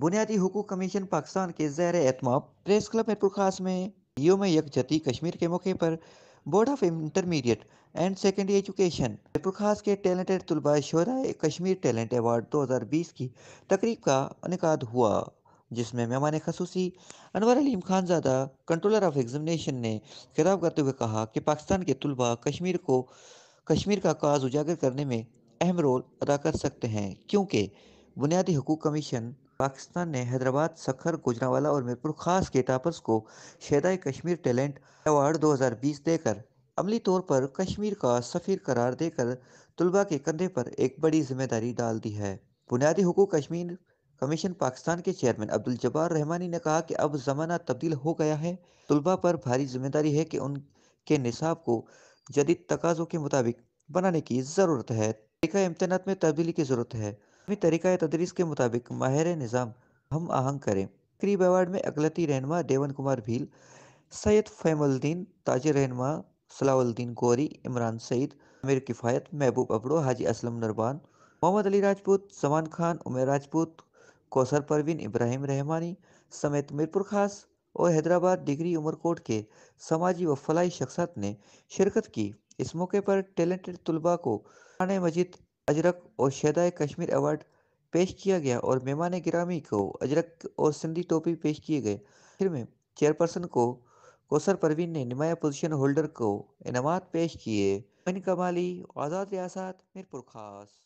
बुनियादी हकूक कमीशन पाकिस्तान के जैर एतमाम प्रेस क्लब मेरपुर खास में यू में यकजती कश्मीर के मौके पर board of intermediate and secondary education Mirpur Khas के टैलेंटेड तलबा शोरा कश्मीर टैलेंट अवार्ड 2020 की तकरीब का इनका हुआ जिसमें मेहमान खसूसी Anwar Aleem Khanzada controller of examination ने खिताब करते हुए कहा कि पाकिस्तान के तलबा कश्मीर को कश्मीर का काज उजागर करने में अहम रोल अदा कर सकते हैं क्योंकि बुनियादी हकूक कमीशन पाकिस्तान ने हैदराबाद सखर गुजरावाला और मीरपुर खास के टापर्स को शेदाई कश्मीर टैलेंट अवार्ड 2020 देकर अमली तौर पर कश्मीर का सफ़ीर करार देकर तलबा के कंधे पर एक बड़ी जिम्मेदारी डाल दी है बुनियादी हकूक कश्मीर कमीशन पाकिस्तान के चेयरमैन अब्दुल जब्बार रहमानी ने कहा कि अब ज़माना तब्दील हो गया है तलबा पर भारी जिम्मेदारी है कि उनके निसाब को जदीद तकाज़ों के मुताबिक बनाने की ज़रूरत है टीका इम्तनात में तब्दीली की ज़रूरत है अपनी तरीक़ा तदरीस के मुताबिक माहिर निज़ाम हम आहंग करें करीब अवार्ड में अकलती रहनमा देवन कुमार भील सैयद फ़ैमुद्दीन ताज रहनमा सलाउद्दीन गौरी इमरान सईद अमिर किफ़ायत महबूब अबड़ो हाजी असलम नरबान मोहम्मद अली राजपूत जमान खान उमेर राजपूत कौसर परवीन इब्राहिम रहमानी समेत मीरपुर खास और हैदराबाद डिग्री उमरकोट के समाजी व फलाई शख्सत ने शिरकत की इस मौके पर टैलेंटेड तलबा को पुरानी मजिद अजरक और शहदाय कश्मीर अवार्ड पेश किया गया और मेहमान गिरामी को अजरक और सिंधी टोपी पेश किए गए फिर में चेयरपर्सन को कौसर परवीन ने नुमाया पोजीशन होल्डर को इनाम पेश किए कमाली आज़ाद रियासत मीरपुर खास